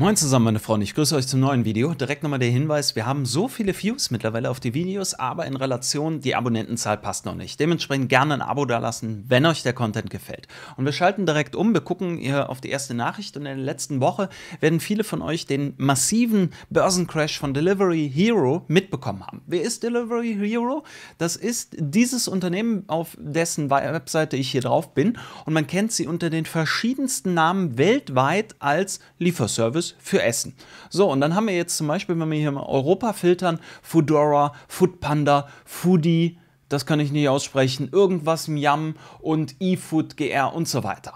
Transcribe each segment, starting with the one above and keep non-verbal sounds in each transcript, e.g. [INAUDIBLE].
Moin zusammen, meine Freunde. Ich grüße euch zum neuen Video. Direkt nochmal der Hinweis, wir haben so viele Views mittlerweile auf die Videos, aber in Relation, die Abonnentenzahl passt noch nicht. Dementsprechend gerne ein Abo dalassen, wenn euch der Content gefällt. Und wir schalten direkt um, wir gucken hier auf die erste Nachricht und in der letzten Woche werden viele von euch den massiven Börsencrash von Delivery Hero mitbekommen haben. Wer ist Delivery Hero? Das ist dieses Unternehmen, auf dessen Webseite ich hier drauf bin und man kennt sie unter den verschiedensten Namen weltweit als Lieferservice für Essen. So, und dann haben wir jetzt zum Beispiel, wenn wir hier mal Europa filtern, Foodora, Foodpanda, Foodie, das kann ich nicht aussprechen, irgendwas Miam und eFood GR und so weiter.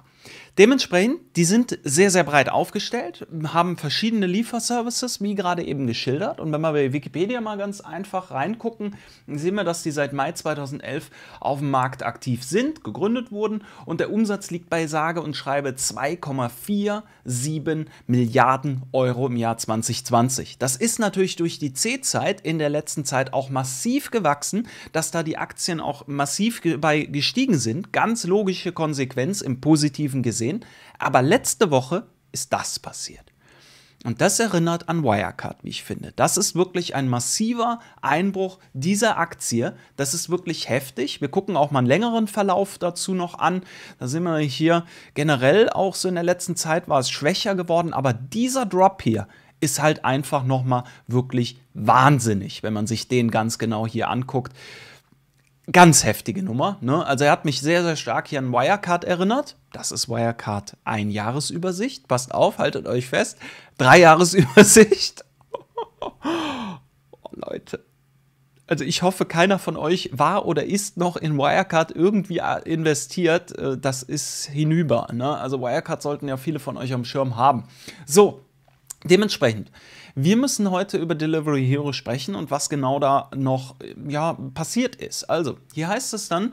Dementsprechend, die sind sehr, sehr breit aufgestellt, haben verschiedene Lieferservices, wie gerade eben geschildert. Und wenn wir bei Wikipedia mal ganz einfach reingucken, sehen wir, dass die seit Mai 2011 auf dem Markt aktiv sind, gegründet wurden und der Umsatz liegt bei sage und schreibe 2,47 Milliarden Euro im Jahr 2020. Das ist natürlich durch die C-Zeit in der letzten Zeit auch massiv gewachsen, dass da die Aktien auch massiv bei gestiegen sind. Ganz logische Konsequenz im positiven Gesicht gesehen, aber letzte Woche ist das passiert. Und das erinnert an Wirecard, wie ich finde. Das ist wirklich ein massiver Einbruch dieser Aktie. Das ist wirklich heftig. Wir gucken auch mal einen längeren Verlauf dazu noch an. Da sehen wir hier generell auch so in der letzten Zeit war es schwächer geworden. Aber dieser Drop hier ist halt einfach nochmal wirklich wahnsinnig, wenn man sich den ganz genau hier anguckt ganz heftige Nummer. Ne? Also er hat mich sehr, sehr stark hier an Wirecard erinnert. Das ist Wirecard ein Jahresübersicht. Passt auf, haltet euch fest. Drei Jahresübersicht. oh, Leute. Also ich hoffe, keiner von euch war oder ist noch in Wirecard irgendwie äh, investiert. Äh, das ist hinüber. Ne? Also Wirecard sollten ja viele von euch am Schirm haben. So, dementsprechend. Wir müssen heute über Delivery Hero sprechen und was genau da noch ja, passiert ist. Also, hier heißt es dann,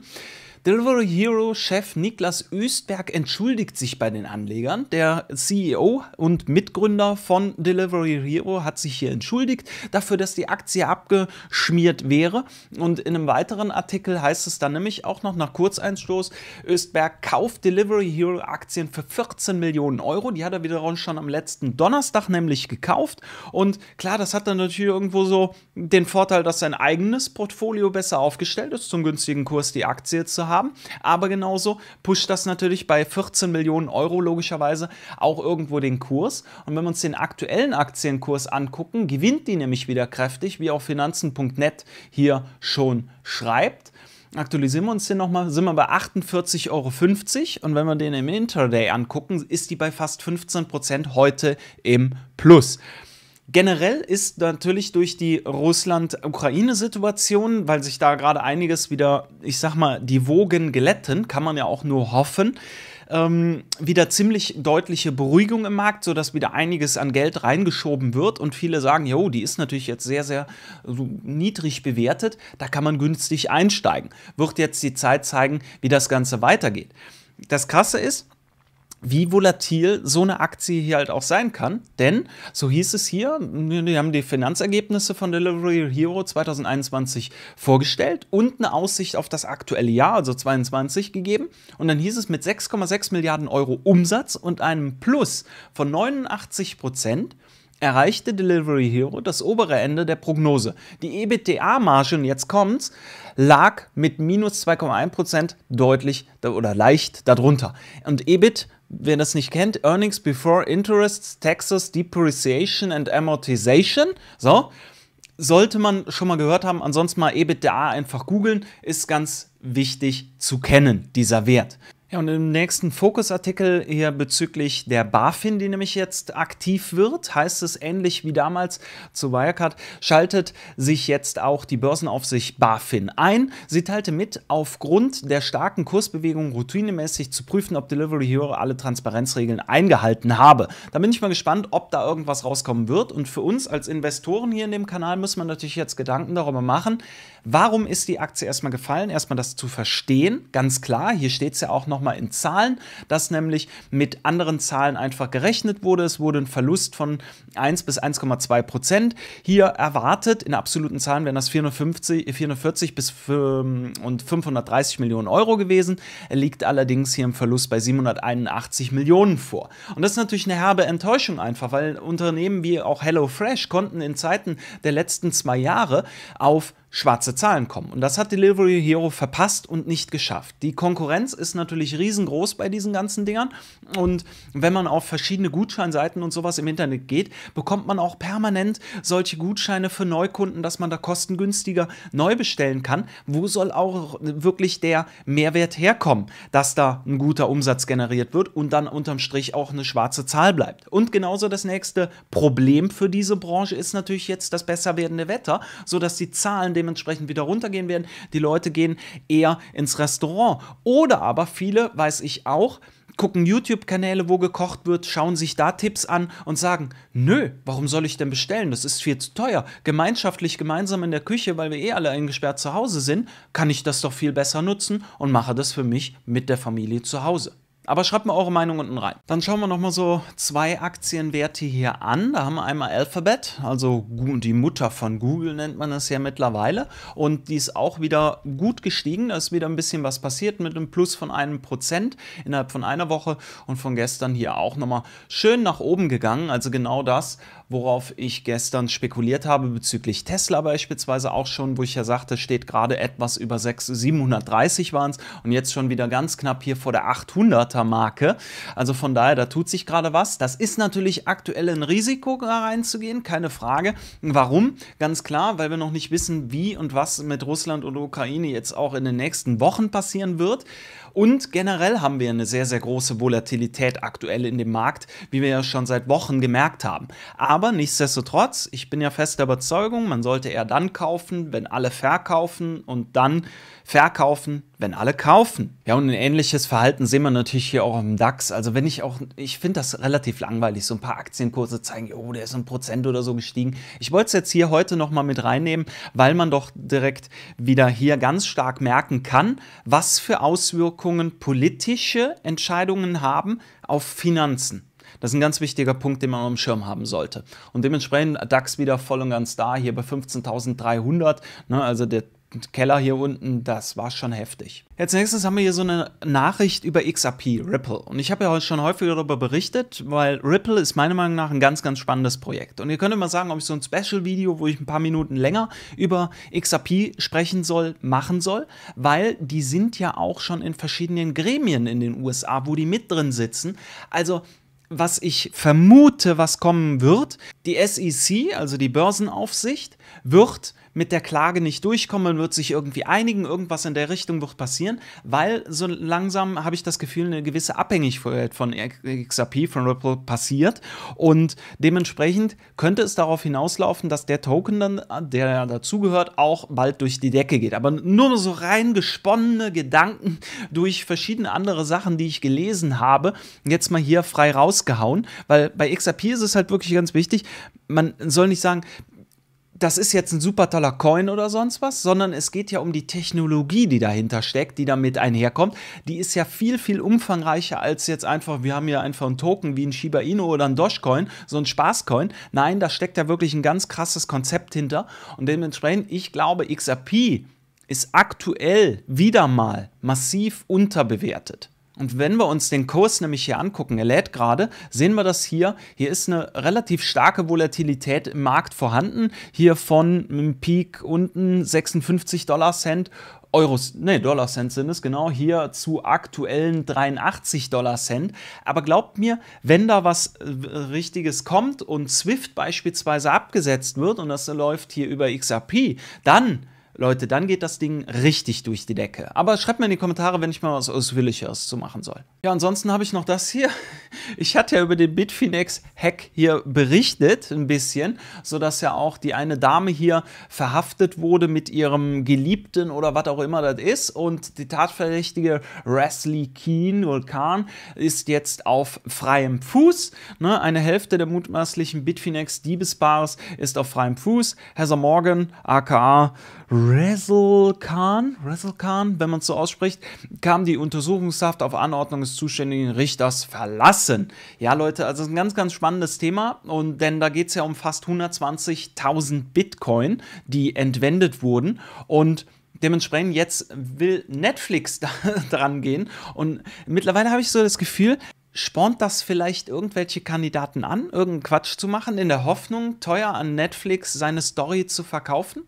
Delivery Hero Chef Niklas Östberg entschuldigt sich bei den Anlegern. Der CEO und Mitgründer von Delivery Hero hat sich hier entschuldigt dafür, dass die Aktie abgeschmiert wäre. Und in einem weiteren Artikel heißt es dann nämlich auch noch nach Kurzeinstoß, Östberg kauft Delivery Hero Aktien für 14 Millionen Euro. Die hat er wiederum schon am letzten Donnerstag nämlich gekauft. Und klar, das hat dann natürlich irgendwo so den Vorteil, dass sein eigenes Portfolio besser aufgestellt ist, zum günstigen Kurs die Aktie zu haben haben. Aber genauso pusht das natürlich bei 14 Millionen Euro logischerweise auch irgendwo den Kurs. Und wenn wir uns den aktuellen Aktienkurs angucken, gewinnt die nämlich wieder kräftig, wie auch finanzen.net hier schon schreibt aktualisieren wir uns den nochmal, sind wir bei 48,50 Euro. Und wenn wir den im Interday angucken, ist die bei fast 15% Prozent heute im Plus. Generell ist natürlich durch die Russland-Ukraine-Situation, weil sich da gerade einiges wieder, ich sag mal, die Wogen glätten, kann man ja auch nur hoffen, ähm, wieder ziemlich deutliche Beruhigung im Markt, sodass wieder einiges an Geld reingeschoben wird und viele sagen, jo, die ist natürlich jetzt sehr, sehr niedrig bewertet, da kann man günstig einsteigen. Wird jetzt die Zeit zeigen, wie das Ganze weitergeht. Das Krasse ist, wie volatil so eine Aktie hier halt auch sein kann. Denn, so hieß es hier, die haben die Finanzergebnisse von Delivery Hero 2021 vorgestellt und eine Aussicht auf das aktuelle Jahr, also 2022, gegeben. Und dann hieß es mit 6,6 Milliarden Euro Umsatz und einem Plus von 89 Prozent erreichte Delivery Hero das obere Ende der Prognose. Die EBITDA-Marge, und jetzt kommt's, lag mit minus 2,1% deutlich oder leicht darunter. Und EBIT wer das nicht kennt, Earnings Before Interests, Taxes, Depreciation and Amortization. So, sollte man schon mal gehört haben. Ansonsten mal EBITDA einfach googeln, ist ganz wichtig zu kennen, dieser Wert. Ja, und im nächsten Fokusartikel hier bezüglich der BaFin, die nämlich jetzt aktiv wird, heißt es ähnlich wie damals zu Wirecard, schaltet sich jetzt auch die Börsenaufsicht BaFin ein. Sie teilte mit, aufgrund der starken Kursbewegung routinemäßig zu prüfen, ob Delivery Hero alle Transparenzregeln eingehalten habe. Da bin ich mal gespannt, ob da irgendwas rauskommen wird. Und für uns als Investoren hier in dem Kanal muss man natürlich jetzt Gedanken darüber machen, Warum ist die Aktie erstmal gefallen? Erstmal das zu verstehen, ganz klar. Hier steht es ja auch nochmal in Zahlen, dass nämlich mit anderen Zahlen einfach gerechnet wurde. Es wurde ein Verlust von 1 bis 1,2 Prozent. Hier erwartet, in absoluten Zahlen wären das 450, 440 bis 5, und 530 Millionen Euro gewesen. Er liegt allerdings hier im Verlust bei 781 Millionen vor. Und das ist natürlich eine herbe Enttäuschung einfach, weil Unternehmen wie auch HelloFresh konnten in Zeiten der letzten zwei Jahre auf schwarze Zahlen kommen. Und das hat Delivery Hero verpasst und nicht geschafft. Die Konkurrenz ist natürlich riesengroß bei diesen ganzen Dingern. Und wenn man auf verschiedene Gutscheinseiten und sowas im Internet geht, bekommt man auch permanent solche Gutscheine für Neukunden, dass man da kostengünstiger neu bestellen kann. Wo soll auch wirklich der Mehrwert herkommen, dass da ein guter Umsatz generiert wird und dann unterm Strich auch eine schwarze Zahl bleibt? Und genauso das nächste Problem für diese Branche ist natürlich jetzt das besser werdende Wetter, sodass die Zahlen dementsprechend wieder runtergehen werden. Die Leute gehen eher ins Restaurant. Oder aber viele, weiß ich auch, gucken YouTube-Kanäle, wo gekocht wird, schauen sich da Tipps an und sagen, nö, warum soll ich denn bestellen? Das ist viel zu teuer. Gemeinschaftlich, gemeinsam in der Küche, weil wir eh alle eingesperrt zu Hause sind, kann ich das doch viel besser nutzen und mache das für mich mit der Familie zu Hause. Aber schreibt mal eure Meinung unten rein. Dann schauen wir nochmal so zwei Aktienwerte hier an. Da haben wir einmal Alphabet, also die Mutter von Google nennt man das ja mittlerweile. Und die ist auch wieder gut gestiegen. Da ist wieder ein bisschen was passiert mit einem Plus von einem Prozent innerhalb von einer Woche und von gestern hier auch nochmal schön nach oben gegangen. Also genau das, worauf ich gestern spekuliert habe bezüglich Tesla beispielsweise auch schon, wo ich ja sagte, steht gerade etwas über 6, 730 waren es und jetzt schon wieder ganz knapp hier vor der 800er Marke. Also von daher, da tut sich gerade was. Das ist natürlich aktuell ein Risiko, da reinzugehen, keine Frage. Warum? Ganz klar, weil wir noch nicht wissen, wie und was mit Russland und Ukraine jetzt auch in den nächsten Wochen passieren wird. Und generell haben wir eine sehr, sehr große Volatilität aktuell in dem Markt, wie wir ja schon seit Wochen gemerkt haben. Aber nichtsdestotrotz, ich bin ja fester Überzeugung, man sollte eher dann kaufen, wenn alle verkaufen und dann verkaufen, wenn alle kaufen. Ja, und ein ähnliches Verhalten sehen wir natürlich hier auch im DAX. Also wenn ich auch, ich finde das relativ langweilig, so ein paar Aktienkurse zeigen, oh, der ist ein Prozent oder so gestiegen. Ich wollte es jetzt hier heute nochmal mit reinnehmen, weil man doch direkt wieder hier ganz stark merken kann, was für Auswirkungen politische Entscheidungen haben auf Finanzen. Das ist ein ganz wichtiger Punkt, den man am Schirm haben sollte. Und dementsprechend DAX wieder voll und ganz da, hier bei 15.300. Ne, also der Keller hier unten, das war schon heftig. Als nächstes haben wir hier so eine Nachricht über XRP, Ripple. Und ich habe ja schon häufig darüber berichtet, weil Ripple ist meiner Meinung nach ein ganz, ganz spannendes Projekt. Und ihr könnt mal sagen, ob ich so ein Special-Video, wo ich ein paar Minuten länger über XRP sprechen soll, machen soll, weil die sind ja auch schon in verschiedenen Gremien in den USA, wo die mit drin sitzen. Also was ich vermute, was kommen wird. Die SEC, also die Börsenaufsicht, wird mit der Klage nicht durchkommen, man wird sich irgendwie einigen, irgendwas in der Richtung wird passieren, weil so langsam habe ich das Gefühl, eine gewisse Abhängigkeit von XRP, von Ripple passiert und dementsprechend könnte es darauf hinauslaufen, dass der Token dann, der dazugehört, auch bald durch die Decke geht. Aber nur so rein gesponnene Gedanken durch verschiedene andere Sachen, die ich gelesen habe, jetzt mal hier frei rausgehauen, weil bei XRP ist es halt wirklich ganz wichtig, man soll nicht sagen, das ist jetzt ein super toller Coin oder sonst was, sondern es geht ja um die Technologie, die dahinter steckt, die damit einherkommt. Die ist ja viel, viel umfangreicher als jetzt einfach, wir haben ja einfach einen Token wie ein Shiba Inu oder ein Dogecoin, so ein Spaßcoin. Nein, da steckt ja wirklich ein ganz krasses Konzept hinter. Und dementsprechend, ich glaube, XRP ist aktuell wieder mal massiv unterbewertet. Und wenn wir uns den Kurs nämlich hier angucken, er lädt gerade, sehen wir das hier. Hier ist eine relativ starke Volatilität im Markt vorhanden. Hier von einem Peak unten 56 Dollar Cent Euros, nee, Dollar Cent sind es, genau, hier zu aktuellen 83 Dollar Cent. Aber glaubt mir, wenn da was äh, Richtiges kommt und SWIFT beispielsweise abgesetzt wird und das läuft hier über XRP, dann Leute, dann geht das Ding richtig durch die Decke. Aber schreibt mir in die Kommentare, wenn ich mal was Ausführlicheres zu machen soll. Ja, ansonsten habe ich noch das hier. Ich hatte ja über den Bitfinex-Hack hier berichtet, ein bisschen, sodass ja auch die eine Dame hier verhaftet wurde mit ihrem Geliebten oder was auch immer das ist. Und die tatverdächtige Wesley Keen, Vulkan, ist jetzt auf freiem Fuß. Ne? Eine Hälfte der mutmaßlichen Bitfinex-Diebesbars ist auf freiem Fuß. Heather Morgan, aka Razzlecon, Razzlecon, wenn man es so ausspricht, kam die Untersuchungshaft auf Anordnung des zuständigen Richters verlassen. Ja, Leute, also ein ganz, ganz spannendes Thema, und denn da geht es ja um fast 120.000 Bitcoin, die entwendet wurden und dementsprechend jetzt will Netflix [LAUGHS] da, dran gehen und mittlerweile habe ich so das Gefühl, spornt das vielleicht irgendwelche Kandidaten an, irgendeinen Quatsch zu machen, in der Hoffnung, teuer an Netflix seine Story zu verkaufen?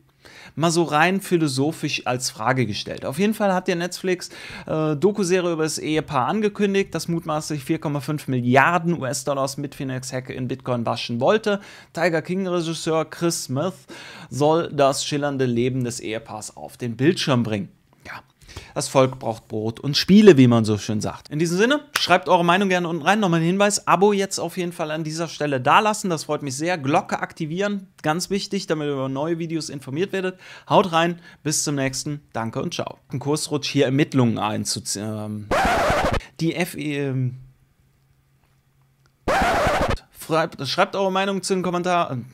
mal so rein philosophisch als Frage gestellt. Auf jeden Fall hat der Netflix äh, Dokuserie über das Ehepaar angekündigt, das mutmaßlich 4,5 Milliarden US-Dollars mit Phoenix Hack in Bitcoin waschen wollte. Tiger King-Regisseur Chris Smith soll das schillernde Leben des Ehepaars auf den Bildschirm bringen. Das Volk braucht Brot und Spiele, wie man so schön sagt. In diesem Sinne, schreibt eure Meinung gerne unten rein. Nochmal ein Hinweis: Abo jetzt auf jeden Fall an dieser Stelle dalassen. Das freut mich sehr. Glocke aktivieren, ganz wichtig, damit ihr über neue Videos informiert werdet. Haut rein, bis zum nächsten. Danke und ciao. Ein Kursrutsch hier Ermittlungen einzuziehen. Die FE. Ähm, schreibt, schreibt eure Meinung zu den Kommentaren.